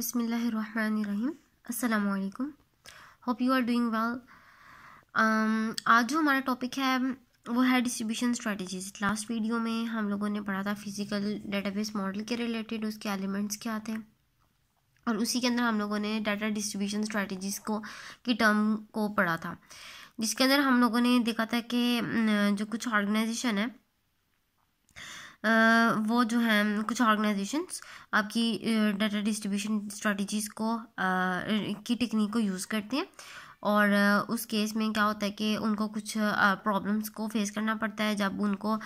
बिसमीम् अल्लाम hope you are doing well आज जो हमारा टॉपिक है वो है डिस्ट्रीब्यूशन स्ट्रेटजीज लास्ट वीडियो में हम लोगों ने पढ़ा था फिजिकल डेटाबेस मॉडल के रिलेटेड उसके एलिमेंट्स क्या थे और उसी के अंदर हम लोगों ने डाटा डिस्ट्रीब्यूशन स्ट्रेटजीज को की टर्म को पढ़ा था जिसके अंदर हम लोगों ने देखा था कि जो कुछ ऑर्गेनाइजेशन है वो जो है कुछ ऑर्गेनाइजेशंस आपकी डाटा डिस्ट्रीब्यूशन स्ट्रेटजीज़ को की टेक्निक को यूज़ करते हैं और उस केस में क्या होता है कि उनको कुछ प्रॉब्लम्स को फेस करना पड़ता है जब उनको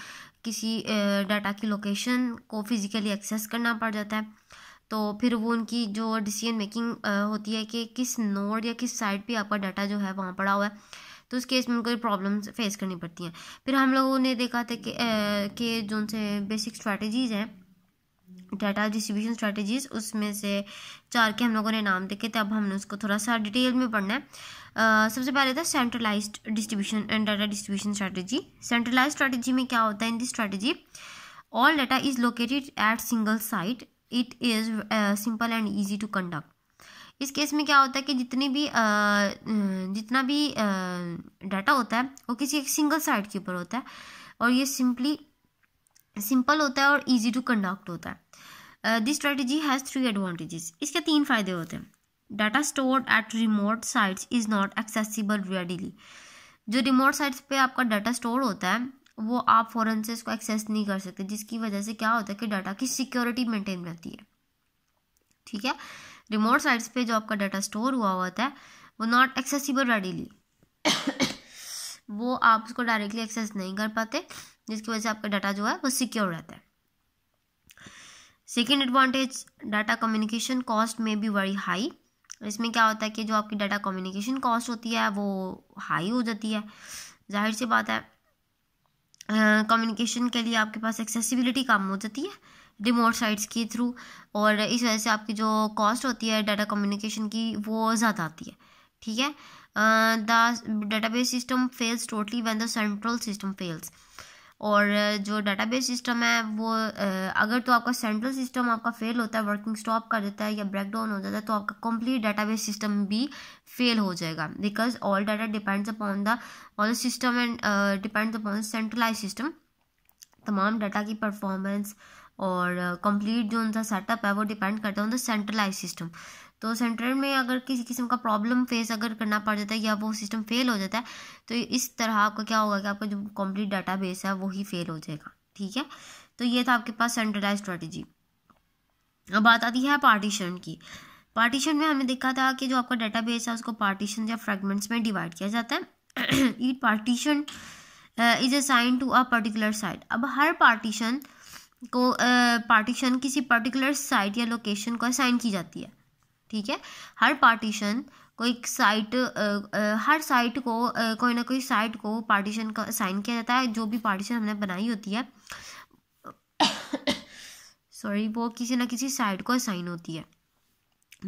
किसी डाटा की लोकेशन को फिज़िकली एक्सेस करना पड़ जाता है तो फिर वो उनकी जो डिसीजन मेकिंग होती है कि किस नोड या किस साइड पे आपका डाटा जो है वहाँ पड़ा हुआ है तो उस केस में उनको प्रॉब्लम्स फेस करनी पड़ती हैं फिर हम लोगों ने देखा था कि जो उनसे बेसिक स्ट्रैटेजीज़ हैं डाटा डिस्ट्रीब्यूशन स्ट्रैटेजीज उसमें से चार के हम लोगों ने नाम देखे थे अब हमने उसको थोड़ा सा डिटेल में पढ़ना है आ, सबसे पहले था centralise distribution and data distribution strategy centralise strategy में क्या होता है in this strategy all data is located at single site it is simple and easy to conduct इस केस में क्या होता है कि जितनी भी जितना भी डाटा होता है वो किसी एक सिंगल साइट के ऊपर होता है और ये सिंपली सिंपल होता है और इजी टू कंडक्ट होता है this strategy has three advantages इसके तीन फायदे होते हैं data store at remote sites is not accessible readily जो रिमोट साइट्स पे आपका डाटा स्टोर होता है वो आप फ़ौरन से इसको एक्सेस नहीं कर सकते जिसकी वजह से क्या होता है कि डाटा की सिक्योरिटी मेंटेन रहती है ठीक है रिमोट साइट्स पे जो आपका डाटा स्टोर हुआ हुआ था वो नॉट एक्सेसिबल रेडीली वो आप उसको डायरेक्टली एक्सेस नहीं कर पाते जिसकी वजह से आपका डाटा जो है वो सिक्योर रहता है second advantage data communication cost में भी वेरी हाई इसमें क्या होता है कि जो आपकी डाटा कम्युनिकेशन कॉस्ट होती है वो हाई हो जाती है जाहिर सी बात है कम्युनिकेशन uh, के लिए आपके पास एक्सेसिबिलिटी कम हो जाती है रिमोट साइट्स के थ्रू और इस वजह से आपकी जो कॉस्ट होती है डाटा कम्युनिकेशन की वो ज़्यादा आती है ठीक है the database system fails totally when the central system fails और जो डाटाबेस सिस्टम है वो अगर तो आपका सेंट्रल सिस्टम आपका फेल होता है वर्किंग स्टॉप कर देता है या ब्रेकडाउन हो जाता है तो आपका कंप्लीट डाटाबेस सिस्टम भी फेल हो जाएगा because all data depends upon the all system and depends upon centralise system तमाम डाटा की परफॉर्मेंस और कंप्लीट जो उनका सेटअप है वो डिपेंड करता है उनका सेंट्रलाइज सिस्टम तो सेंटर में अगर किसी किस्म का प्रॉब्लम फेस अगर करना पड़ जाता है या वो सिस्टम फेल हो जाता है तो इस तरह आपका क्या होगा कि आपका जो कंप्लीट डाटा बेस है वो ही फेल हो जाएगा ठीक है तो ये था आपके पास सेंट्रलाइज स्ट्रेटजी अब बात आती है पार्टीशन की पार्टीशन में हमने देखा था कि जो आपका डाटा बेस है उसको पार्टीशन या फ्रेगमेंट्स में डिवाइड किया जाता है each partition is assign to a particular site अब हर पार्टीशन uh, को पार्टीशन किसी पर्टिकुलर साइट या लोकेशन को असाइन की जाती है ठीक है हर पार्टीशन को एक साइट हर साइट को कोई ना कोई साइट को पार्टीशन का असाइन किया जाता है जो भी पार्टीशन हमने बनाई होती है सॉरी वो किसी ना किसी साइट को असाइन होती है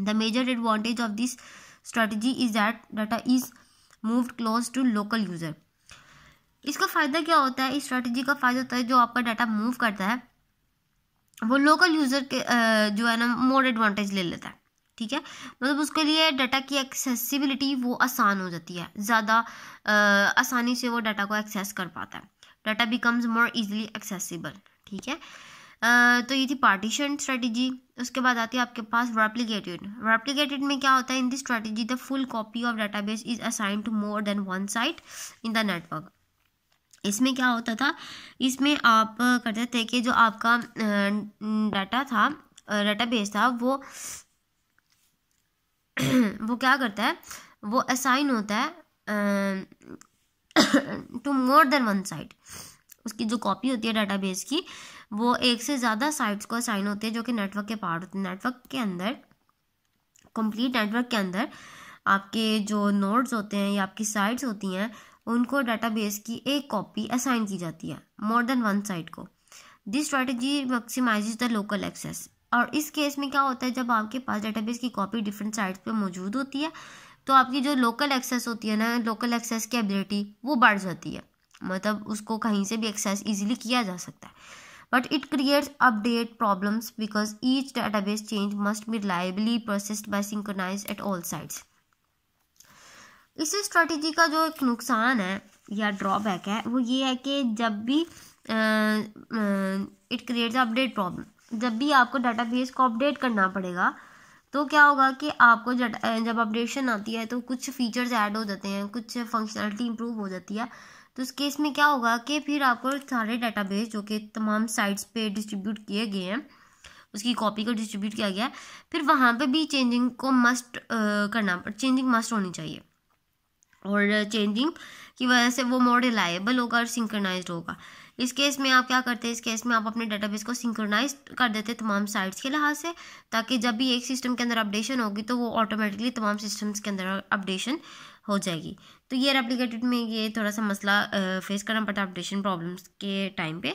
the major advantage of this strategy is that data is move close to local user इसका फ़ायदा क्या होता है इस स्ट्रेटजी का फ़ायदा होता है जो आपका डाटा मूव करता है वो लोकल यूज़र के जो है ना मोर एडवांटेज ले लेता है ठीक है मतलब उसके लिए डाटा की एक्सेसिबिलिटी वो आसान हो जाती है ज़्यादा आसानी से वो डाटा को एक्सेस कर पाता है data becomes more easily accessible ठीक है आ, तो ये थी पार्टीशन स्ट्रेटजी उसके बाद आती है आपके पास रेप्लीकेटेड रेप्लीकेटेड में क्या होता है in this strategy the full copy of database is assign to more than one site in the network इसमें क्या होता था इसमें आप करते थे कि जो आपका डाटा था डाटा बेस था वो वो क्या करता है वो असाइन होता है to more than one side उसकी जो कॉपी होती है डाटा बेस की वो एक से ज़्यादा साइट्स को असाइन होती है जो कि नेटवर्क के पार्ट होते हैं नेटवर्क के अंदर कंप्लीट नेटवर्क के अंदर आपके जो नोड्स होते हैं या आपकी साइट्स होती हैं उनको डाटाबेस की एक कॉपी असाइन की जाती है मोर देन वन साइट को this strategy maximise the local access और इस केस में क्या होता है जब आपके पास बेस की कॉपी डिफरेंट साइट्स पे मौजूद होती है तो आपकी जो लोकल एक्सेस होती है ना लोकल एक्सेस की एबिलिटी वो बढ़ जाती है मतलब उसको कहीं से भी एक्सेस इजीली किया जा सकता है it it update problems because each data base change must be reliably processed by synchronise at all sides इस स्ट्रेटजी का जो एक नुकसान है या ड्रॉबैक है वो ये है कि जब भी इट क्रिएट्स अपडेट प्रॉब्लम जब भी आपको डाटाबेस को अपडेट करना पड़ेगा तो क्या होगा कि आपको जब अपडेशन आती है तो कुछ फीचर्स ऐड हो जाते हैं कुछ फंक्शनलिटी इंप्रूव हो जाती है तो इस केस में क्या होगा कि फिर आपको सारे बेस जो कि तमाम साइट्स पे डिस्ट्रीब्यूट किए गए हैं उसकी कॉपी को डिस्ट्रीब्यूट किया गया है फिर वहाँ पे भी चेंजिंग को मस्ट करना चेंजिंग मस्ट होनी चाहिए और चेंजिंग की वजह से वो मोड रिलायबल होगा और सिंक्रनाइज होगा इस केस में आप क्या करते हैं इस केस में आप अपने डेटाबेस को सिंकरनाइज कर देते हैं तमाम साइट्स के लिहाज से ताकि जब भी एक सिस्टम के अंदर अपडेशन होगी तो वो ऑटोमेटिकली तमाम सिस्टम्स के अंदर अपडेशन हो जाएगी तो ये रेप्लिकेटेड में ये थोड़ा सा मसला फेस करना पड़ता है अपडेशन प्रॉब्लम्स के टाइम पे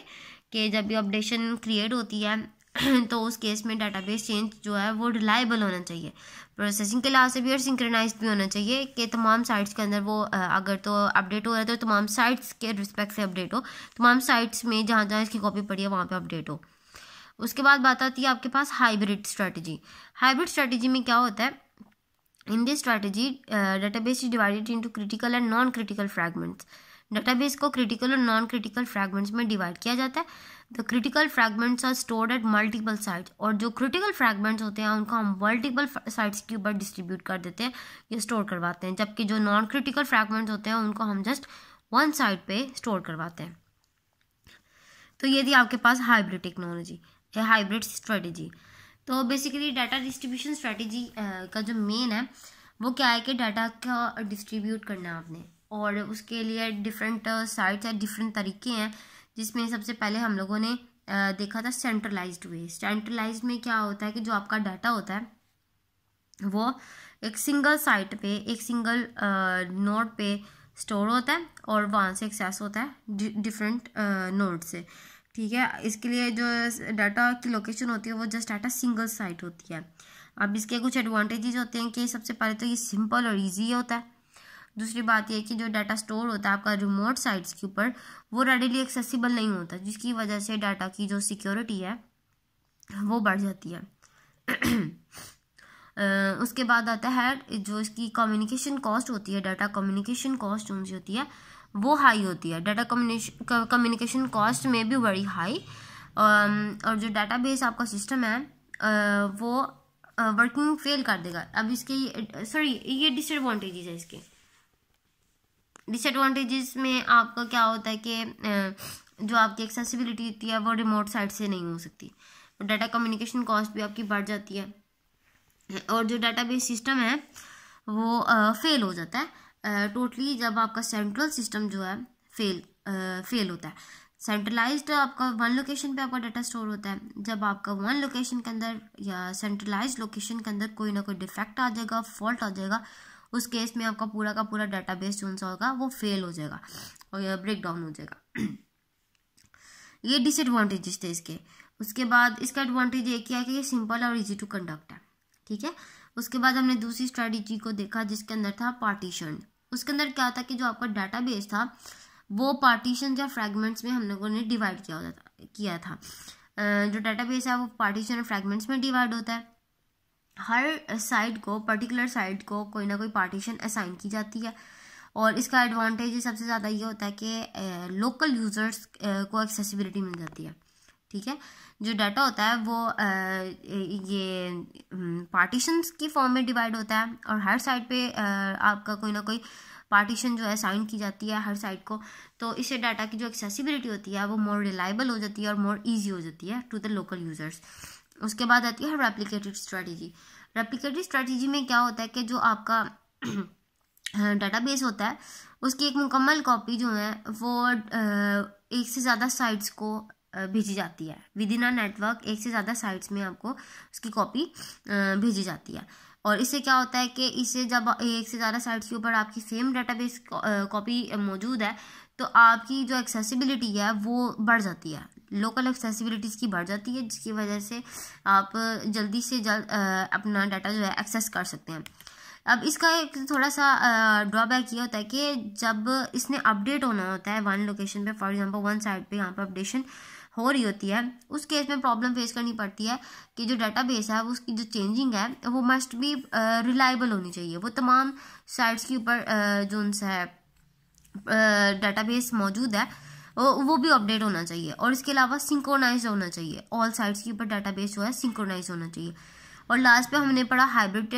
कि जब भी अपडेशन क्रिएट होती है तो उस केस में डाटाबेस चेंज जो है वो रिलायबल होना चाहिए प्रोसेसिंग के लिहाज से भी और सिंक्रनाइज भी होना चाहिए कि तमाम साइट्स के अंदर वो अगर तो अपडेट हो रहा है तो तमाम साइट्स के रिस्पेक्ट से अपडेट हो तमाम साइट्स में जहाँ जहाँ इसकी कॉपी पड़ी है वहाँ पर अपडेट हो उसके बाद बात आती है आपके पास हाइब्रिड स्ट्रेटजी हाइब्रिड स्ट्रेटजी में क्या होता है in this strategy data base is divided into critical and non critical fragments database को क्रिटिकल और नॉन क्रिटिकल फ्रैगमेंट्स में डिवाइड किया जाता है the critical fragments are stored at multiple sites और जो क्रिटिकल फ्रैगमेंट्स होते हैं उनको हम मल्टीपल साइट्स के ऊपर डिस्ट्रीब्यूट कर देते हैं या स्टोर करवाते हैं जबकि जो नॉन क्रिटिकल फ्रैगमेंट्स होते हैं उनको हम जस्ट वन साइट पे स्टोर करवाते हैं तो ये थी आपके पास हाइब्रिड टेक्नोलॉजी या हाइब्रिड स्ट्रेटेजी तो बेसिकली डाटा डिस्ट्रीब्यूशन स्ट्रेटजी का जो मेन है वो क्या है कि डाटा का डिस्ट्रीब्यूट करना है आपने और उसके लिए डिफरेंट साइट्स है डिफरेंट तरीके हैं जिसमें सबसे पहले हम लोगों ने uh, देखा था सेंट्रलाइज्ड वे सेंट्रलाइज्ड में क्या होता है कि जो आपका डाटा होता है वो एक सिंगल साइट पे एक सिंगल नोट uh, पे स्टोर होता है और वहाँ से एक्सेस होता है डिफरेंट नोट uh, से ठीक है इसके लिए जो डाटा की लोकेशन होती है वो जस्ट डाटा सिंगल साइट होती है अब इसके कुछ एडवांटेजेस होते हैं कि सबसे पहले तो ये सिंपल और इजी होता है दूसरी बात यह कि जो डाटा स्टोर होता है आपका रिमोट साइट्स के ऊपर वो रेडिली एक्सेसिबल नहीं होता जिसकी वजह से डाटा की जो सिक्योरिटी है वो बढ़ जाती है उसके बाद आता है जो इसकी कम्युनिकेशन कॉस्ट होती है डाटा कम्युनिकेशन कॉस्ट उनसे होती है वो हाई होती है डाटा कम्युनिकेशन कॉस्ट में भी बड़ी हाई और जो बेस आपका सिस्टम है वो वर्किंग फेल कर देगा अब इसके सॉरी ये डिसएडवांटेजेस है इसके डिसएडवांटेजेस में आपका क्या होता है कि जो आपकी एक्सेसिबिलिटी होती है वो रिमोट साइड से नहीं हो सकती डाटा कम्युनिकेशन कॉस्ट भी आपकी बढ़ जाती है और जो डाटाबेस सिस्टम है वो फेल हो जाता है टोटली जब आपका सेंट्रल सिस्टम जो है फेल फेल होता है सेंट्रलाइज्ड आपका वन लोकेशन पे आपका डाटा स्टोर होता है जब आपका वन लोकेशन के अंदर या सेंट्रलाइज्ड लोकेशन के अंदर कोई ना कोई डिफेक्ट आ जाएगा फॉल्ट आ जाएगा उस केस में आपका पूरा का पूरा डाटा बेस जो सा होगा वो फेल हो जाएगा और ब्रेक डाउन हो जाएगा ये डिसएडवांटेजेस थे इसके उसके बाद इसका एडवांटेज ये किया कि ये सिंपल और इजी टू कंडक्ट है ठीक है उसके बाद हमने दूसरी स्ट्रैटेजी को देखा जिसके अंदर था पार्टीशन उसके अंदर क्या था कि जो आपका डाटा बेस था वो पार्टीशन या फ्रैगमेंट्स में हम लोगों ने डिवाइड किया होता था किया था जो बेस है वो पार्टीशन और फ्रैगमेंट्स में डिवाइड होता है हर साइड को पर्टिकुलर साइड को कोई ना कोई पार्टीशन असाइन की जाती है और इसका एडवांटेज सबसे ज़्यादा ये होता है कि लोकल यूज़र्स को एक्सेसिबिलिटी मिल जाती है ठीक है जो डाटा होता है वो ये पार्टीशंस की फॉर्म में डिवाइड होता है और हर साइड पे आपका कोई ना कोई पार्टीशन जो है साइन की जाती है हर साइड को तो इससे डाटा की जो एक्सेसिबिलिटी होती है वो मोर रिलायबल हो जाती है और मोर ईजी हो जाती है टू द लोकल यूज़र्स उसके बाद आती है रेप्लिकेटेड स्ट्रेटजी रेप्लिकेटेड स्ट्रेटजी में क्या होता है कि जो आपका बेस होता है उसकी एक मुकम्मल कॉपी जो है वो एक से ज़्यादा साइट्स को भेजी जाती है विद इन अ नेटवर्क एक से ज़्यादा साइट्स में आपको उसकी कॉपी भेजी जाती है और इससे क्या होता है कि इससे जब एक से ज़्यादा साइट्स के ऊपर आपकी सेम बेस कॉपी मौजूद है तो आपकी जो एक्सेसिबिलिटी है वो बढ़ जाती है लोकल एक्सेसिबिलिटीज़ की बढ़ जाती है जिसकी वजह से आप जल्दी से जल्द अपना डाटा जो है एक्सेस कर सकते हैं अब इसका एक थोड़ा सा ड्रॉबैक ये होता है कि जब इसने अपडेट होना होता है वन लोकेशन पे फॉर एग्जांपल वन साइड पे यहाँ पर अपडेशन हो रही होती है उस केस में प्रॉब्लम फेस करनी पड़ती है कि जो डाटा बेस है उसकी जो चेंजिंग है वो मस्ट भी रिलायबल होनी चाहिए वो तमाम साइट्स के ऊपर जो उनसे डाटा बेस मौजूद है वो भी अपडेट होना चाहिए और इसके अलावा सिंक्रोनाइज होना चाहिए ऑल साइट्स के ऊपर डाटाबेस जो है सिंक्रोनाइज होना चाहिए और लास्ट पे हमने पढ़ा हाइब्रिड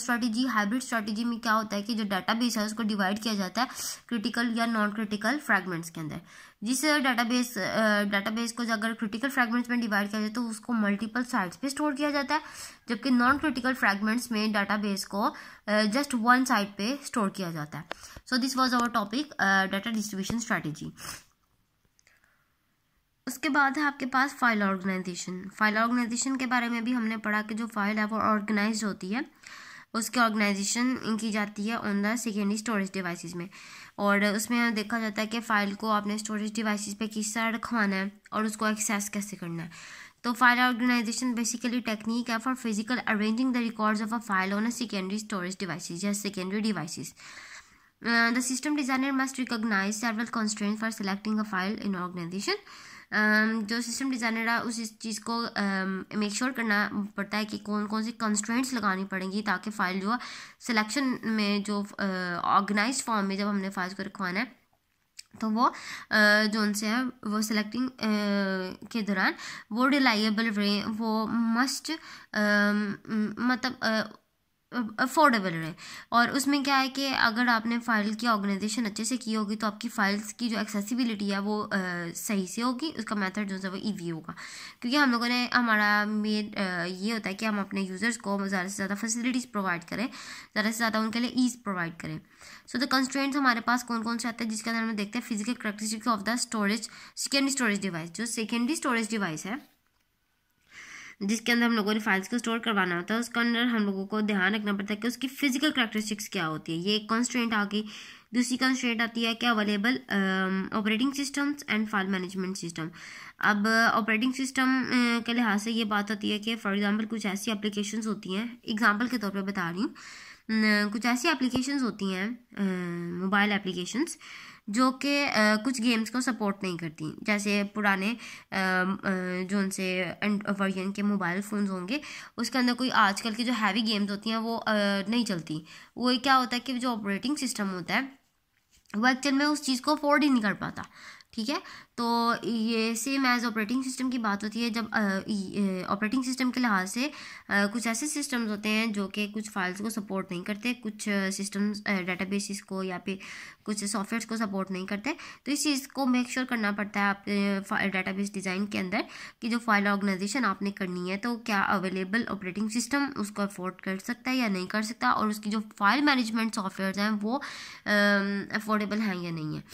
स्ट्रेटजी हाइब्रिड स्ट्रेटजी में क्या होता है कि जो डाटाबेस है उसको डिवाइड किया जाता है क्रिटिकल या नॉन क्रिटिकल फ्रैगमेंट्स के अंदर जिस डाटाबेस डाटाबेस को अगर क्रिटिकल फ्रैगमेंट्स में डिवाइड किया जाए तो उसको मल्टीपल साइट्स पे स्टोर किया जाता है जबकि नॉन क्रिटिकल फ्रैगमेंट्स में डाटाबेस को जस्ट वन साइट पे स्टोर किया जाता है so this was our topic data distribution strategy उसके बाद है आपके पास फाइल ऑर्गेनाइजेशन फाइल ऑर्गेनाइजेशन के बारे में भी हमने पढ़ा कि जो फाइल है वो ऑर्गेनाइज होती है उसकी ऑर्गेनाइजेशन की जाती है on the secondary storage devices में और उसमें देखा जाता है कि फ़ाइल को आपने स्टोरेज डिवाइसेस पे किस तरह रखवाना है और उसको एक्सेस कैसे करना है तो फाइल ऑर्गेनाइजेशन बेसिकली टेक्निक है for physical arranging the records of a file on a secondary storage devices या secondary devices the system designer must recognise several constant for selecting a file in organisation Um, जो system designer है उस चीज़ को make um, sure sure करना पड़ता है कि कौन कौन सी कंस्ट्रेंट्स लगानी पड़ेंगी ताकि फाइल जो सिलेक्शन में जो ऑर्गेनाइज uh, फॉर्म में जब हमने फाइल को रखवाना है तो वो uh, जो उनसे है वो सिलेक्टिंग uh, के दौरान वो रिलाइएबल रहे वो मस्ट um, मतलब अफोर्डेबल रहे और उसमें क्या है कि अगर आपने फाइल की ऑर्गेनाइजेशन अच्छे से की होगी तो आपकी फाइल्स की जो एक्सेसिबिलिटी है वो आ, सही से होगी उसका मेथड जो है वो ईजी होगा क्योंकि हम लोगों ने हमारा मेन ये होता है कि हम अपने यूज़र्स को ज़्यादा से ज़्यादा फैसिलिटीज़ प्रोवाइड करें ज़्यादा से ज़्यादा उनके लिए ईज प्रोवाइड करें सो द कंस्ट्रेंट्स हमारे पास कौन कौन से आते हैं जिसके अंदर हम देखते हैं physical characteristic of the storage secondary storage device जो सेकेंडरी स्टोरेज डिवाइस है जिसके अंदर हम लोगों ने फाइल्स को स्टोर करवाना होता है उसके अंदर हम लोगों को ध्यान रखना पड़ता है कि उसकी फिजिकल करेक्टरिस्टिक्स क्या होती है ये एक कॉन्स्टेंट आ गई दूसरी कॉन्स्ट्रेंट आती है क्या available operating systems and file management system अब ऑपरेटिंग uh, सिस्टम uh, के लिहाज से ये बात होती है कि फॉर एग्ज़ाम्पल कुछ ऐसी अप्लीकेशन होती हैं एग्ज़ाम्पल के तौर पर बता रही हूँ कुछ ऐसी एप्लीकेशंस होती हैं मोबाइल uh, एप्लीकेशंस जो कि कुछ गेम्स को सपोर्ट नहीं करती जैसे पुराने जो उनसे वर्जन के मोबाइल फ़ोन्स होंगे उसके अंदर कोई आजकल की जो हैवी गेम्स होती हैं वो नहीं चलती वो क्या होता है कि जो ऑपरेटिंग सिस्टम होता है वो एक्चुअल में उस चीज़ को अफोर्ड ही नहीं कर पाता ठीक है तो ये सेम एज ऑपरेटिंग सिस्टम की बात होती है जब ऑपरेटिंग सिस्टम के लिहाज से आ, कुछ ऐसे सिस्टम्स होते हैं जो कि कुछ फाइल्स को सपोर्ट नहीं करते कुछ सिस्टम्स डेटाबेसिस को या फिर कुछ सॉफ्टवेयर्स को सपोर्ट नहीं करते तो इस चीज़ को मेक श्योर sure करना पड़ता है आपके बेस डिज़ाइन के अंदर कि जो फाइल ऑर्गेनाइजेशन आपने करनी है तो क्या अवेलेबल ऑपरेटिंग सिस्टम उसको अफोर्ड कर सकता है या नहीं कर सकता और उसकी जो फाइल मैनेजमेंट सॉफ्टवेयर हैं वो अफोर्डेबल हैं या नहीं है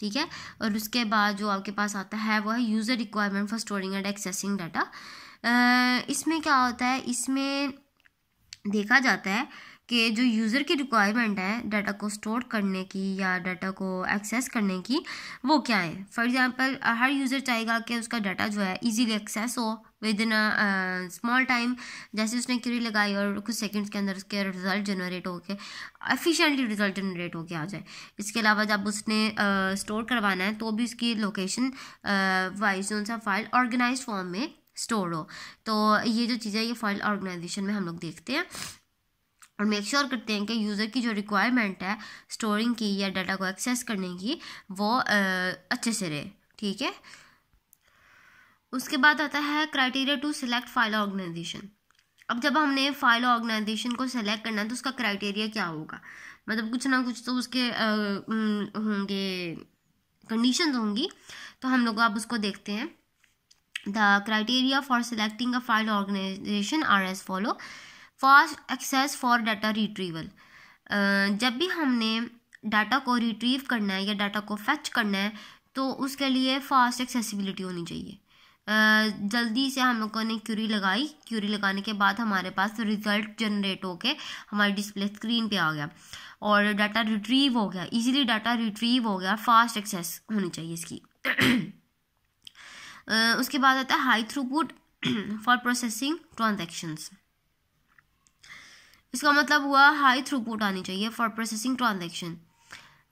ठीक है और उसके बाद जो आपके पास आता है वो है user requirement for storing and accessing data इसमें क्या होता है इसमें देखा जाता है कि जो यूज़र की रिक्वायरमेंट है डाटा को स्टोर करने की या डाटा को एक्सेस करने की वो क्या है फॉर एग्ज़ाम्पल हर यूज़र चाहेगा कि उसका डाटा जो है इजीली एक्सेस हो विद इन स्मॉल टाइम जैसे उसने क्यूरी लगाई और कुछ सेकंड्स के अंदर उसके रिजल्ट जनरेट होके एफिशिएंटली रिजल्ट जनरेट होके आ जाए इसके अलावा जब उसने स्टोर uh, करवाना है तो भी उसकी लोकेशन वाइज जो सा फाइल ऑर्गेनाइज फॉर्म में स्टोर हो तो ये जो चीज़ें ये फाइल ऑर्गेनाइजेशन में हम लोग देखते हैं और मेक श्योर sure करते हैं कि यूज़र की जो रिक्वायरमेंट है स्टोरिंग की या डाटा को एक्सेस करने की वो अच्छे से रहे ठीक है उसके बाद आता है criteria to select file organisation अब जब हमने फाइल ऑर्गेनाइजेशन को सेलेक्ट करना है तो उसका क्राइटेरिया क्या होगा मतलब कुछ ना कुछ तो उसके होंगे कंडीशन होंगी तो हम लोग अब उसको देखते हैं the criteria for selecting a file organisation are as follow fast access for data retrieval जब भी हमने डाटा को रिट्रीव करना है या डाटा को फैच करना है तो उसके लिए फास्ट एक्सेसिबिलिटी होनी चाहिए जल्दी से हम लोगों ने क्यूरी लगाई क्यूरी लगाने के बाद हमारे पास रिज़ल्ट जनरेट होके हमारी डिस्प्ले स्क्रीन पे आ गया और डाटा रिट्रीव हो गया इजीली डाटा रिट्रीव हो गया फास्ट एक्सेस होनी चाहिए इसकी उसके बाद आता है high throughput for processing transactions इसका मतलब हुआ हाई थ्रूपुट आनी चाहिए फॉर प्रोसेसिंग ट्रांजेक्शन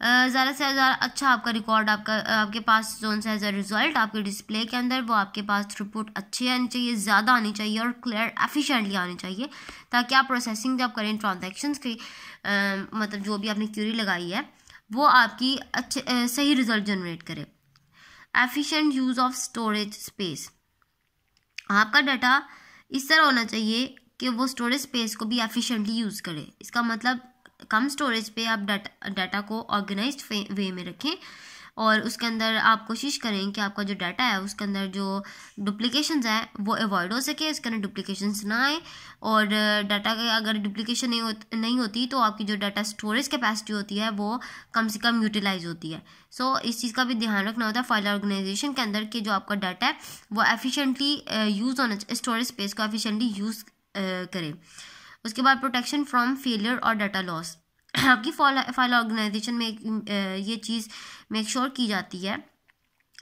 ज़्यादा से ज़्यादा अच्छा आपका रिकॉर्ड आपका आपके पास जोन से एज अ रिजल्ट आपके डिस्प्ले के अंदर वो आपके पास थ्रूपुट अच्छी आनी चाहिए ज़्यादा आनी चाहिए और क्लियर एफिशिएंटली आनी चाहिए ताकि आप प्रोसेसिंग जब करें ट्रांजेक्शन की आ, मतलब जो भी आपने क्यूरी लगाई है वो आपकी अच्छे आ, सही रिजल्ट जनरेट करे efficient use of storage space आपका डाटा इस तरह होना चाहिए कि वो स्टोरेज स्पेस को भी एफिशिएंटली यूज़ करें इसका मतलब कम स्टोरेज पे आप डाटा डाटा को ऑर्गेनाइज वे में रखें और उसके अंदर आप कोशिश करें कि आपका जो डाटा है उसके अंदर जो डुप्लिकेशन है वो अवॉइड हो सके उसके अंदर डुप्लीकेशन ना आए और डाटा के अगर डुप्लीकेशन नहीं हो नहीं होती तो आपकी जो डाटा स्टोरेज कैपेसिटी होती है वो कम से कम यूटिलाइज होती है सो so, इस चीज़ का भी ध्यान रखना होता है फाइल ऑर्गेनाइजेशन के अंदर कि जो आपका डाटा है वो एफिशेंटली यूज़ uh, होना स्टोरेज स्पेस को एफिशेंटली यूज़ करें उसके बाद प्रोटेक्शन फ्रॉम फेलियर और डाटा लॉस आपकी फाइल ऑर्गेनाइजेशन में ये चीज़ मेक श्योर की जाती है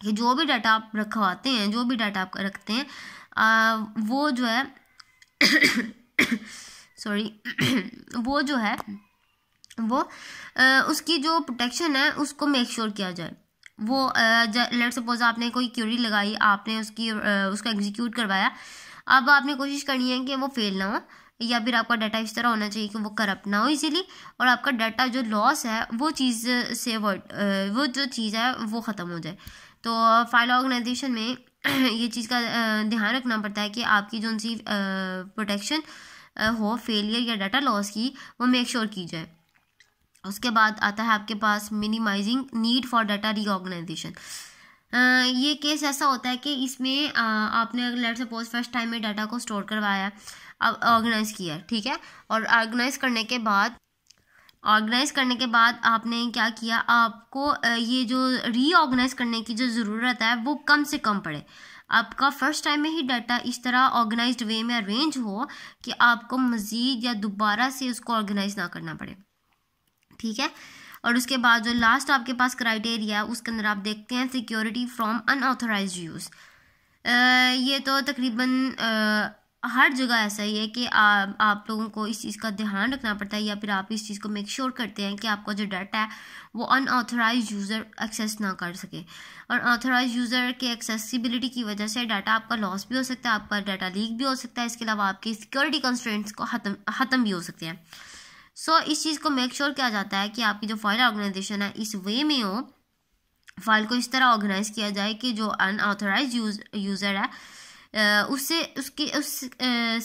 कि जो भी डाटा आप रखवाते हैं जो भी डाटा आप रखते हैं आ, वो जो है सॉरी वो जो है वो आ, उसकी जो प्रोटेक्शन है उसको मेक श्योर किया जाए वो लेट सपोज आपने कोई क्यूरी लगाई आपने उसकी आ, उसको एग्जीक्यूट करवाया अब आपने कोशिश करनी है कि वो फेल ना हो या फिर आपका डाटा इस तरह होना चाहिए कि वो करप्ट ना हो इजीली और आपका डाटा जो लॉस है वो चीज़ से वो जो चीज़ है वो ख़त्म हो जाए तो फाइल ऑर्गेनाइजेशन में ये चीज़ का ध्यान रखना पड़ता है कि आपकी जो सी प्रोटेक्शन हो फेलियर या डाटा लॉस की वो मेक श्योर की जाए उसके बाद आता है आपके पास minimising need for data reorganisation ये केस ऐसा होता है कि इसमें आपने लेट सपोज फर्स्ट टाइम में डाटा को स्टोर करवाया अब ऑर्गेनाइज किया ठीक है और ऑर्गेनाइज करने के बाद ऑर्गेनाइज करने के बाद आपने क्या किया आपको ये जो रीऑर्गेनाइज करने की जो ज़रूरत है वो कम से कम पड़े आपका फर्स्ट टाइम में ही डाटा इस तरह ऑर्गेनाइज्ड वे में अरेंज हो कि आपको मज़ीद या दोबारा से उसको ऑर्गेनाइज ना करना पड़े ठीक है और उसके बाद जो लास्ट आपके पास क्राइटेरिया है उसके अंदर आप देखते हैं सिक्योरिटी फ्रॉम अनऑथोराइज यूज़ ये तो तकरीबन हर जगह ऐसा ही है कि आ, आप लोगों को इस चीज़ का ध्यान रखना पड़ता है या फिर आप इस चीज़ को मेक श्योर sure करते हैं कि आपका जो डाटा है वो अनऑथोराइज यूज़र एक्सेस ना कर सके और अनऑथोराइज यूज़र के एक्सेसिबिलिटी की वजह से डाटा आपका लॉस भी हो सकता है आपका डाटा लीक भी हो सकता है इसके अलावा आपकी सिक्योरिटी कंस्ट्रेंट्स को ख़त्म ख़त्म भी हो सकते हैं सो so, इस चीज़ को मेक श्योर sure किया जाता है कि आपकी जो फाइल ऑर्गेनाइजेशन है इस वे में हो फाइल को इस तरह ऑर्गेनाइज किया जाए कि जो अनऑथोराइज यूज, यूज़र है उससे उसकी उस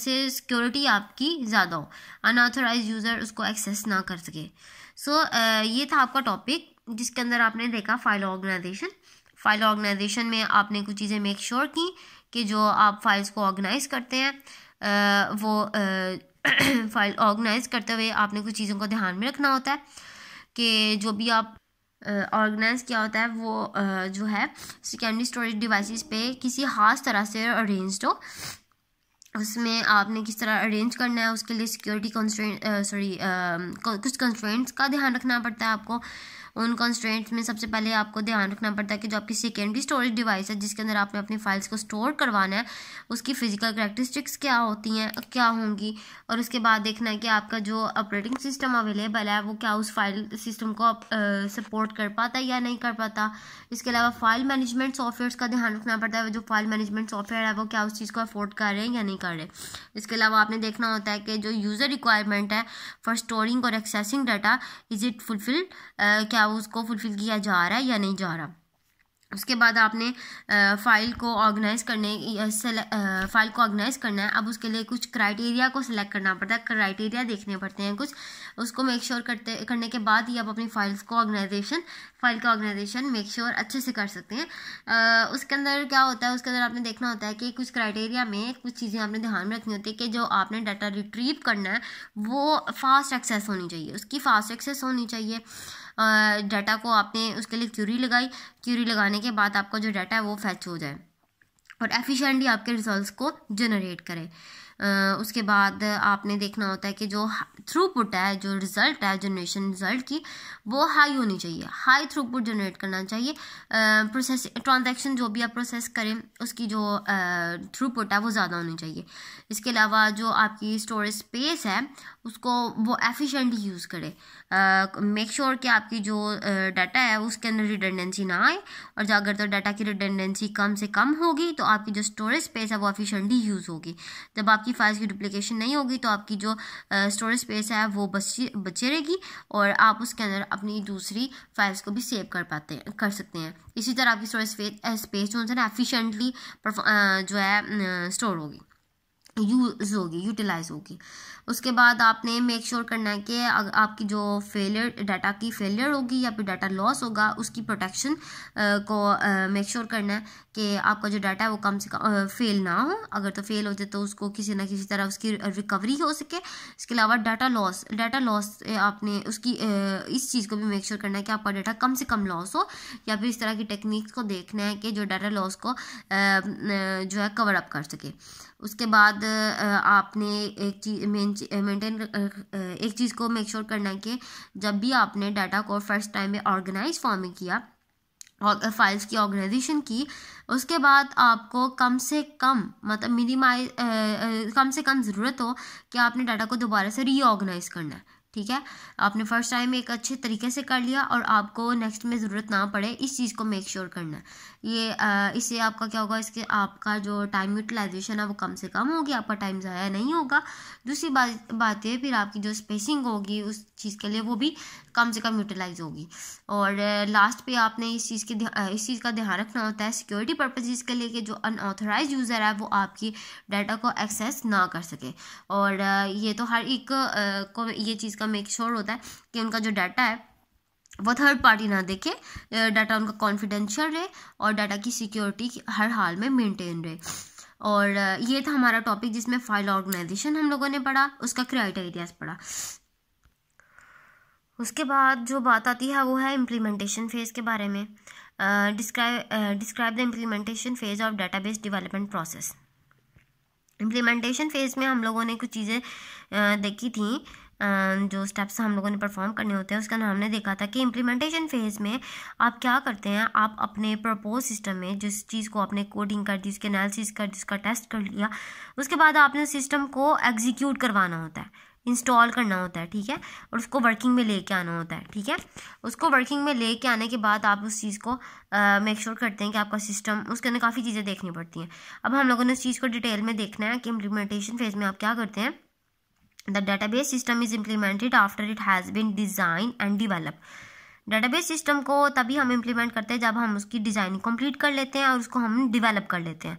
से सिक्योरिटी आपकी ज़्यादा हो अनऑथोराइज यूज़र उसको एक्सेस ना कर सके सो so, ये था आपका टॉपिक जिसके अंदर आपने देखा फाइल ऑर्गेनाइजेशन फाइल ऑर्गेनाइजेशन में आपने कुछ चीज़ें मेक श्योर की कि जो आप फाइल्स को ऑर्गेनाइज करते हैं वो फाइल ऑर्गेनाइज करते हुए आपने कुछ चीज़ों को ध्यान में रखना होता है कि जो भी आप ऑर्गेनाइज किया होता है वो जो है सेकेंडरी स्टोरेज डिवाइसेस पे किसी खास तरह से अरेंज्ड हो उसमें आपने किस तरह अरेंज करना है उसके लिए सिक्योरिटी कंस्ट्रेंट सॉरी कुछ कंस्ट्रेंट्स का ध्यान रखना पड़ता है आपको उन कॉन्स्टेंट्स में सबसे पहले आपको ध्यान रखना पड़ता है कि जो आपकी सेकेंडरी स्टोरेज डिवाइस है जिसके अंदर आपने अपनी फाइल्स को स्टोर करवाना है उसकी फ़िज़िकल करेक्टरिस्टिक्स क्या होती हैं क्या होंगी और उसके बाद देखना है कि आपका जो ऑपरेटिंग सिस्टम अवेलेबल है वो क्या उस फाइल सिस्टम को सपोर्ट कर पाता है या नहीं कर पाता इसके अलावा फाइल मैनेजमेंट सॉफ्टवेयर का ध्यान रखना पड़ता है जो फाइल मैनेजमेंट सॉफ्टवेयर है वो क्या उस चीज़ को अफोर्ड कर रहे हैं या नहीं कर रहे इसके अलावा आपने देखना होता है कि जो यूज़र रिक्वायरमेंट है फॉर स्टोरिंग और accessing data is it fulfil क्या वो उसको फुलफ़िल किया जा रहा है या नहीं जा रहा उसके बाद आपने फाइल को ऑर्गेनाइज करने फाइल को ऑर्गेनाइज करना है अब उसके लिए कुछ क्राइटेरिया को सिलेक्ट करना पड़ता है क्राइटेरिया देखने पड़ते हैं कुछ उसको मेक श्योर करते करने के बाद ही आप अपनी फाइल्स को ऑर्गेनाइजेशन फाइल का ऑर्गेनाइजेशन मेक श्योर अच्छे से कर सकते हैं आ, उसके अंदर क्या होता है उसके अंदर आपने देखना होता है कि कुछ क्राइटेरिया में कुछ चीज़ें आपने ध्यान में रखनी होती है कि जो आपने डाटा रिट्रीव करना है वो फास्ट एक्सेस होनी चाहिए उसकी फास्ट एक्सेस होनी चाहिए डाटा को आपने उसके लिए क्यूरी लगाई क्यूरी लगाने के बाद आपका जो डाटा है वो फैच हो जाए और एफिशेंटली आपके रिजल्ट को जनरेट करें Uh, उसके बाद आपने देखना होता है कि जो थ्रूपुट है जो रिज़ल्ट है जनरेशन रिज़ल्ट की वो हाई होनी चाहिए हाई थ्रूपुट जनरेट करना चाहिए प्रोसेस ट्रांजेक्शन जो भी आप प्रोसेस करें उसकी जो थ्रूपुट है वो ज़्यादा होनी चाहिए इसके अलावा जो आपकी स्टोरेज स्पेस है उसको वो एफिशिएंटली यूज़ करें मेक श्योर कि आपकी जो डाटा है उसके अंदर रिडेंडेंसी ना आए और अगर तो डाटा की रिडेंडेंसी कम से कम होगी तो आपकी जो स्टोरेज स्पेस है वो एफिशिएंटली यूज़ होगी जब आपकी फाइल्स की डुप्लीकेशन नहीं होगी तो आपकी जो स्टोरेज स्पेस है वो बची बचे रहेगी और आप उसके अंदर अपनी दूसरी फाइल्स को भी सेव कर पाते हैं कर सकते हैं इसी तरह आपकी स्टोरेज स्पेस जो है ना एफिशेंटली जो है स्टोर होगी यूज़ होगी यूटिलाइज होगी उसके बाद आपने मेक श्योर sure करना है कि आपकी जो फेलियर डाटा की फेलियर होगी या फिर डाटा लॉस होगा उसकी प्रोटेक्शन को मेक श्योर sure करना है कि आपका जो डाटा है वो कम से कम फेल ना हो अगर तो फेल हो जाए तो उसको किसी ना किसी तरह उसकी रिकवरी हो सके इसके अलावा डाटा लॉस डाटा लॉस आपने उसकी इस चीज़ को भी मेक श्योर sure करना है कि आपका डाटा कम से कम लॉस हो या फिर इस तरह की टेक्निक्स को देखना है कि जो डाटा लॉस को जो है कवर अप कर सके उसके बाद आपने एक चीज main maintain uh, uh, uh, एक चीज़ को मेक श्योर sure करना कि जब भी आपने डाटा को फर्स्ट टाइम में ऑर्गेनाइज फॉर्म में किया और फाइल्स की ऑर्गेनाइजेशन की उसके बाद आपको कम से कम मतलब मिनिमाइज कम से कम ज़रूरत हो कि आपने डाटा को दोबारा से रीऑर्गेनाइज करना है ठीक है आपने फर्स्ट टाइम एक अच्छे तरीके से कर लिया और आपको नेक्स्ट में ज़रूरत ना पड़े इस चीज़ को मेक श्योर sure करना है ये इससे आपका क्या होगा इसके आपका जो टाइम यूटिलाइजेशन है वो कम से कम होगी आपका टाइम ज़ाया नहीं होगा दूसरी बात बात है फिर आपकी जो स्पेसिंग होगी उस चीज़ के लिए वो भी कम से कम यूटिलाइज होगी और लास्ट पे आपने इस चीज़ के इस चीज़ का ध्यान रखना होता है सिक्योरिटी पर्पजेज़ के लिए कि जो अनऑथोराइज यूज़र है वो आपकी डाटा को एक्सेस ना कर सके और ये तो हर एक को ये चीज़ का मेक श्योर होता है कि उनका जो डाटा है वो थर्ड पार्टी ना देखे डाटा उनका कॉन्फिडेंशियल रहे और डाटा की सिक्योरिटी हर हाल में मेंटेन रहे और ये था हमारा टॉपिक जिसमें फाइल ऑर्गेनाइजेशन हम लोगों ने पढ़ा उसका क्राइटेरियाज पढ़ा उसके बाद जो बात आती है वो है इम्प्लीमेंटेशन फेज़ के बारे में describe describe the implementation phase of database development process implementation phase में हम लोगों ने कुछ चीज़ें देखी थी जो स्टेप्स हम लोगों ने परफॉर्म करने होते हैं उसका हमने देखा था कि इम्प्लीमेंटेशन फेज़ में आप क्या करते हैं आप अपने प्रपोज सिस्टम में जिस चीज़ को आपने कोडिंग कर दी उसके एनालिसिस कर दी उसका टेस्ट कर लिया उसके बाद आपने सिस्टम को एग्जीक्यूट करवाना होता है इंस्टॉल करना होता है ठीक है और उसको वर्किंग में लेके आना होता है ठीक है उसको वर्किंग में लेके आने के बाद आप उस चीज़ को मेक uh, श्योर sure करते हैं कि आपका सिस्टम उसके अंदर काफ़ी चीज़ें देखनी पड़ती हैं अब हम लोगों ने उस चीज़ को डिटेल में देखना है कि इम्प्लीमेंटेशन फेज़ में आप क्या करते हैं the database system is implemented after it has been designed and developed database system को तभी हम इम्प्लीमेंट करते हैं जब हम उसकी डिज़ाइनिंग कंप्लीट कर लेते हैं और उसको हम डिवेलप कर लेते हैं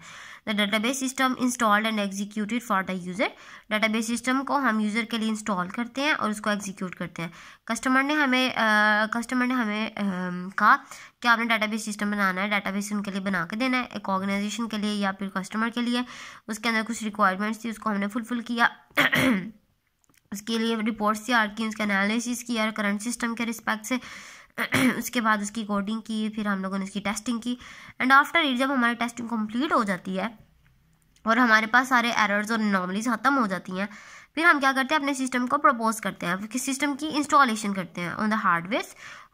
the database system installed and executed for the user database system को हम यूज़र के लिए इंस्टॉल करते हैं और उसको एग्जीक्यूट करते हैं कस्टमर ने हमें कस्टमर ने हमें कहा कि आपने बेस सिस्टम बनाना है बेस उनके लिए बना के देना है एक ऑर्गेनाइजेशन के लिए या फिर कस्टमर के लिए उसके अंदर कुछ रिक्वायरमेंट्स थी उसको हमने फुलफिल किया उसके लिए रिपोर्ट्स तैयार की उसके एनालिसिस किया और करंट सिस्टम के रिस्पेक्ट से उसके बाद उसकी कोडिंग की फिर हम लोगों ने उसकी टेस्टिंग की एंड आफ्टर इट जब हमारी टेस्टिंग कंप्लीट हो जाती है और हमारे पास सारे एरर्स और नॉर्मलीज ख़त्म हो जाती हैं फिर हम क्या करते हैं अपने सिस्टम को प्रपोज करते हैं फिर सिस्टम की इंस्टॉलेशन करते हैं ऑन द हार्डवेयर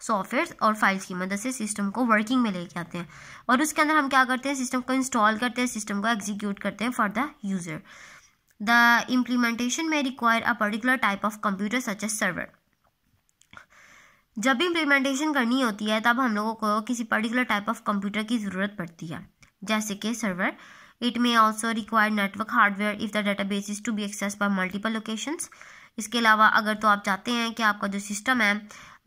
सॉफ्टवेयर और फाइल्स की मदद से सिस्टम को वर्किंग में लेके आते हैं और उसके अंदर हम क्या करते हैं सिस्टम को इंस्टॉल करते हैं सिस्टम को एग्जीक्यूट करते हैं for the user The implementation may require a particular type of computer such as server. जब भी इम्प्लीमेंटेशन करनी होती है तब हम लोगों को किसी पर्टिकुलर टाइप ऑफ कंप्यूटर की ज़रूरत पड़ती है जैसे कि server it may also require network hardware if the data base is to be access by multiple locations इसके अलावा अगर तो आप चाहते हैं कि आपका जो सिस्टम है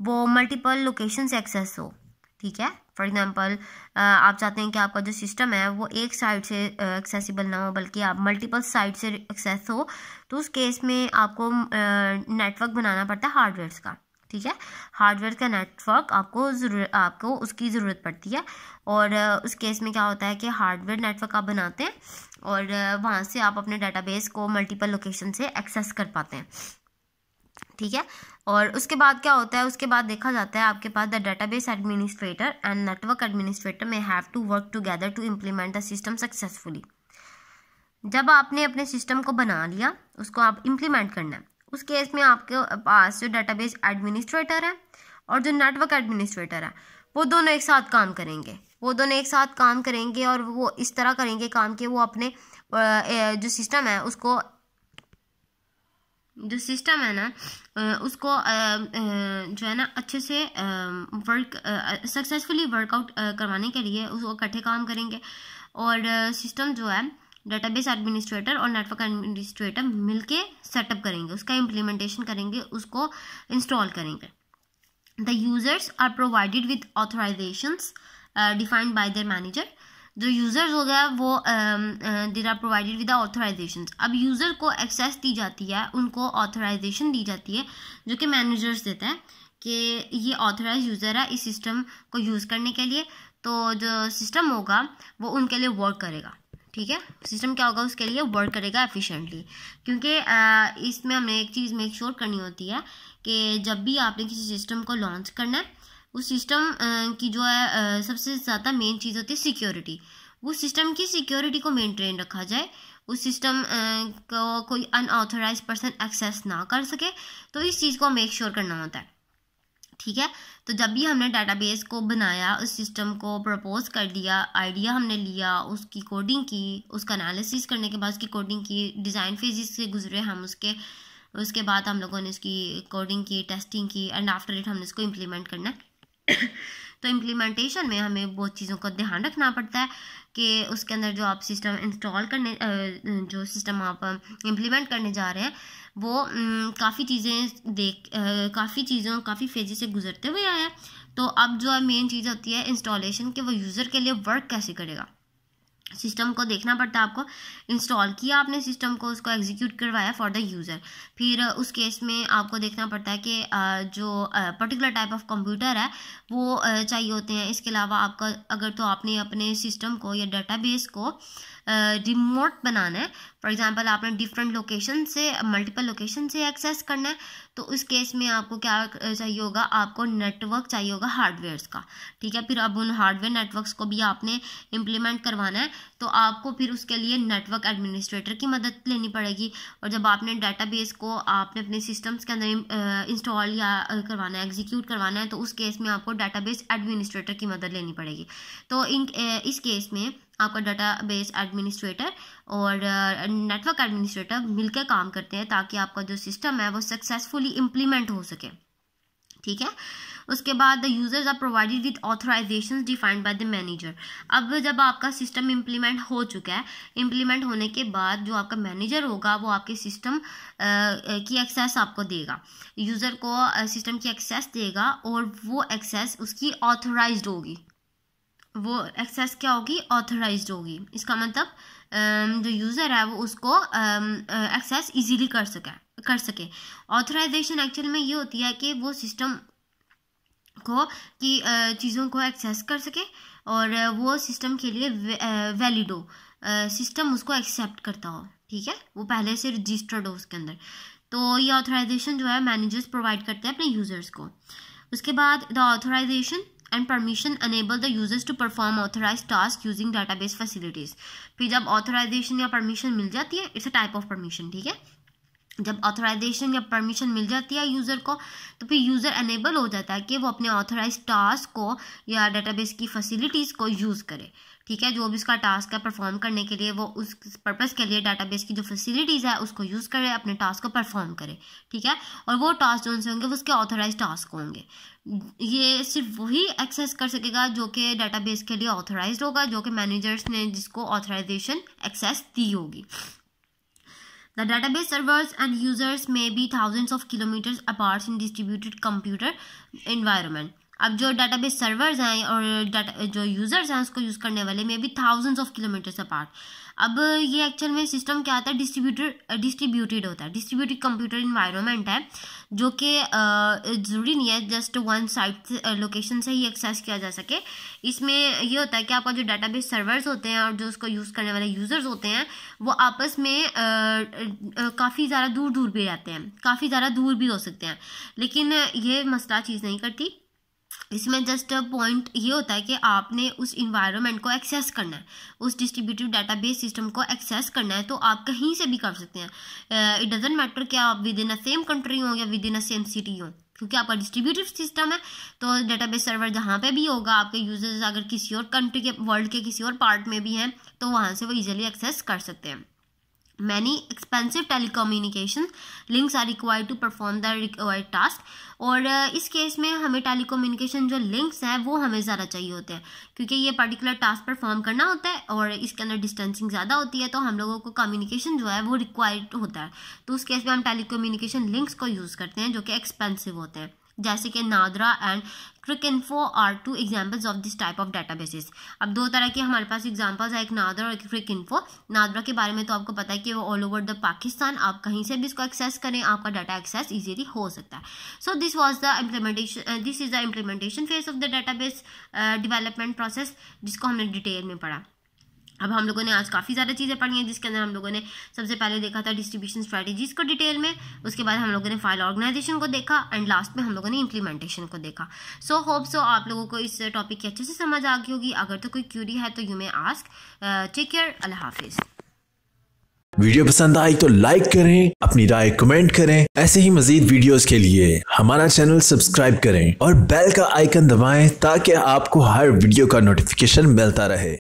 वो मल्टीपल लोकेशन से एक्सेस हो ठीक है फॉर एग्ज़ाम्पल आप चाहते हैं कि आपका जो सिस्टम है वो एक साइड से एक्सेसिबल ना हो बल्कि आप मल्टीपल साइड से एक्सेस हो तो उस केस में आपको नेटवर्क बनाना पड़ता है हार्डवेयर का ठीक है हार्डवेयर का नेटवर्क आपको ज़रूर आपको उसकी ज़रूरत पड़ती है और उस केस में क्या होता है कि हार्डवेयर नेटवर्क आप बनाते हैं और वहाँ से आप अपने डेटाबेस को मल्टीपल लोकेशन से एक्सेस कर पाते हैं ठीक है और उसके बाद क्या होता है उसके बाद देखा जाता है आपके पास the base administrator and network administrator may have to work together to implement the system successfully जब आपने अपने सिस्टम को बना लिया उसको आप इम्प्लीमेंट करना है उस केस में आपके पास जो बेस एडमिनिस्ट्रेटर है और जो नेटवर्क एडमिनिस्ट्रेटर है वो दोनों एक साथ काम करेंगे वो दोनों एक साथ काम करेंगे और वो इस तरह करेंगे काम के वो अपने जो सिस्टम है उसको जो सिस्टम है ना उसको जो है ना अच्छे से वर्क सक्सेसफुली वर्कआउट करवाने के लिए उसको इकट्ठे काम करेंगे और सिस्टम जो है डेटाबेस एडमिनिस्ट्रेटर और नेटवर्क एडमिनिस्ट्रेटर मिलके सेटअप करेंगे उसका इम्प्लीमेंटेशन करेंगे उसको इंस्टॉल करेंगे the users are provided with authorisations defined by their manager जो यूज़र्स हो गया वो there are provided with authorisation अब यूज़र को एक्सेस दी जाती है उनको ऑथराइजेशन दी जाती है जो कि मैनेजर्स देते हैं कि ये ऑथराइज यूज़र है इस सिस्टम को यूज़ करने के लिए तो जो सिस्टम होगा वो उनके लिए वर्क करेगा ठीक है सिस्टम क्या होगा उसके लिए वर्क करेगा एफिशिएंटली क्योंकि uh, इसमें हमें एक चीज़ मेक श्योर करनी होती है कि जब भी आपने किसी सिस्टम को लॉन्च करना है वो सिस्टम की जो है सबसे ज़्यादा मेन चीज़ होती है सिक्योरिटी वो सिस्टम की सिक्योरिटी को मेंटेन रखा जाए उस सिस्टम को कोई अनऑथोराइज पर्सन एक्सेस ना कर सके तो इस चीज़ को मेक श्योर करना होता है ठीक है तो जब भी हमने डाटाबेस को बनाया उस सिस्टम को प्रपोज कर दिया आइडिया हमने लिया उसकी कोडिंग की उसका एनालिसिस करने के बाद उसकी कोडिंग की डिज़ाइन फेजिस से गुजरे हम उसके उसके बाद हम लोगों ने उसकी कोडिंग की टेस्टिंग की एंड आफ्टर इट हमने इसको इम्प्लीमेंट करना है तो इम्प्लीमेंटेशन में हमें बहुत चीज़ों का ध्यान रखना पड़ता है कि उसके अंदर जो आप सिस्टम इंस्टॉल करने जो सिस्टम आप इम्प्लीमेंट करने जा रहे हैं वो काफ़ी चीज़ें देख काफ़ी चीज़ों काफ़ी फेजी से गुजरते हुए आया तो अब जो है मेन चीज़ होती है इंस्टॉलेशन के वो यूज़र के लिए वर्क कैसे करेगा सिस्टम को देखना पड़ता है आपको इंस्टॉल किया आपने सिस्टम को उसको एग्जीक्यूट करवाया फॉर द यूज़र फिर उस केस में आपको देखना पड़ता है कि जो पर्टिकुलर टाइप ऑफ कंप्यूटर है वो चाहिए होते हैं इसके अलावा आपका अगर तो आपने अपने सिस्टम को या बेस को रिमोट बनाना है फॉर एग्जांपल आपने डिफरेंट लोकेशन से मल्टीपल लोकेशन से एक्सेस करना है तो उस केस में आपको क्या चाहिए होगा आपको नेटवर्क चाहिए होगा हार्डवेयर्स का ठीक है फिर अब उन हार्डवेयर नेटवर्क्स को भी आपने इम्प्लीमेंट करवाना है तो आपको फिर उसके लिए नेटवर्क एडमिनिस्ट्रेटर की मदद लेनी पड़ेगी और जब आपने बेस को आपने अपने सिस्टम्स के अंदर इंस्टॉल या करवाना है एग्जीक्यूट करवाना है तो उस केस में आपको डाटा एडमिनिस्ट्रेटर की मदद लेनी पड़ेगी तो इन इस केस में आपका डाटा बेस एडमिनिस्ट्रेटर और नेटवर्क uh, एडमिनिस्ट्रेटर मिलकर काम करते हैं ताकि आपका जो सिस्टम है वो सक्सेसफुली इम्प्लीमेंट हो सके ठीक है उसके बाद the users are provided with authorisation defined by the manager अब जब आपका सिस्टम इम्प्लीमेंट हो चुका है इम्प्लीमेंट होने के बाद जो आपका मैनेजर होगा वो आपके सिस्टम uh, की एक्सेस आपको देगा यूज़र को सिस्टम uh, की एक्सेस देगा और वो एक्सेस उसकी ऑथोराइज होगी वो एक्सेस क्या होगी ऑथराइज होगी इसका मतलब जो यूज़र है वो उसको एक्सेस इजीली कर सके कर सके ऑथराइजेशन एक्चुअल में ये होती है कि वो सिस्टम को कि चीज़ों को एक्सेस कर सके और वो सिस्टम के लिए वैलिड हो सिस्टम उसको एक्सेप्ट करता हो ठीक है वो पहले से रजिस्टर्ड हो उसके अंदर तो ये ऑथराइजेशन जो है मैनेजर्स प्रोवाइड करते हैं अपने यूज़र्स को उसके बाद the authorisation and permission enable the users to perform authorise task using database facilities फिर जब ऑथोराइजेशन या परमिशन मिल जाती है it's a type of permission ठीक है जब ऑथोराइजेशन या परमिशन मिल जाती है यूज़र को तो फिर यूज़र अनेबल हो जाता है कि वो अपने ऑथोराइज टास्क को या डाटाबेस की फैसिलिटीज़ को यूज़ करे ठीक है जो भी उसका टास्क है परफॉर्म करने के लिए वो उस पर्पज़ के लिए डाटाबेस की जो फैसिलिटीज़ है उसको यूज़ करे अपने टास्क को परफॉर्म करे ठीक है और वो टास्क जो होंगे वो उसके ऑथोराइज टास्क होंगे ये सिर्फ वही एक्सेस कर सकेगा जो कि डेटाबेस के लिए ऑथराइज होगा जो कि मैनेजर्स ने जिसको ऑथराइजेशन एक्सेस दी होगी the database servers and users may be thousands of kilometres apart in distributed computer environment अब जो बेस सर्वर्स हैं और डाटा जो यूज़र्स हैं उसको यूज़ करने वाले may be thousands of kilometres apart अब ये एक्चुअल में सिस्टम क्या होता है डिस्ट्रीब्यूटर डिस्ट्रीब्यूटेड uh, होता है डिस्ट्रीब्यूटेड कंप्यूटर इन्वायरमेंट है जो कि uh, ज़रूरी नहीं है जस्ट वन साइट लोकेशन से ही एक्सेस किया जा सके इसमें ये होता है कि आपका जो डाटाबेस सर्वर्स होते हैं और जो उसको यूज़ करने वाले यूज़र्स होते हैं वो आपस में uh, काफ़ी ज़्यादा दूर दूर भी रहते हैं काफ़ी ज़्यादा दूर भी हो सकते हैं लेकिन ये मसला चीज़ नहीं करती इसमें जस्ट पॉइंट ये होता है कि आपने उस इन्वायरमेंट को एक्सेस करना है उस डिस्ट्रीब्यूटेड बेस सिस्टम को एक्सेस करना है तो आप कहीं से भी कर सकते हैं इट डजेंट मैटर कि आप within a same country हो या within a same city हो क्योंकि आपका डिस्ट्रीब्यूटिव सिस्टम है तो डेटाबेस सर्वर जहाँ पे भी होगा आपके यूजर्स अगर किसी और कंट्री के वर्ल्ड के किसी और पार्ट में भी हैं तो वहाँ से वो ईजिली एक्सेस कर सकते हैं many expensive telecommunication links are required to perform the required task और uh, इस केस में हमें टेलीकम्युनिकेशन जो लिंक्स हैं वो हमें ज़्यादा चाहिए होते हैं क्योंकि ये पर्टिकुलर टास्क परफॉर्म करना होता है और इसके अंदर डिस्टेंसिंग ज़्यादा होती है तो हम लोगों को कम्युनिकेशन जो है वो रिक्वायर्ड होता है तो उस केस में हम टेलीकम्युनिकेशन लिंक्स को यूज़ करते हैं जो कि एक्सपेंसिव होते हैं जैसे कि NADRA and Cricinfo are two examples of this type of data basis अब दो तरह के हमारे पास एग्जाम्पल्स है एक नादरा और एक क्रिक इन्फो नादरा के बारे में तो आपको पता है कि वो ऑल ओवर द पाकिस्तान आप कहीं से भी इसको एक्सेस करें आपका डाटा एक्सेस ईजीली हो सकता है so this was the implementation this is the implementation phase of the data base development process जिसको हमने डिटेल में पढ़ा अब हम लोगों ने आज काफ़ी ज़्यादा चीज़ें पढ़ी हैं जिसके अंदर हम लोगों ने सबसे पहले देखा था डिस्ट्रीब्यूशन स्ट्रैटेजीज को डिटेल में उसके बाद हम लोगों ने फाइल ऑर्गेनाइजेशन को देखा एंड लास्ट में हम लोगों ने इम्प्लीमेंटेशन को देखा सो होप सो आप लोगों को इस टॉपिक की अच्छे से समझ आ गई होगी अगर तो कोई क्यूरी है तो you may ask take care अल्लाह हाफिज़ वीडियो पसंद आई तो लाइक करें अपनी राय कमेंट करें ऐसे ही मजीद वीडियोस के लिए हमारा चैनल सब्सक्राइब करें और बेल का आइकन दबाएं ताकि आपको हर वीडियो का नोटिफिकेशन मिलता रहे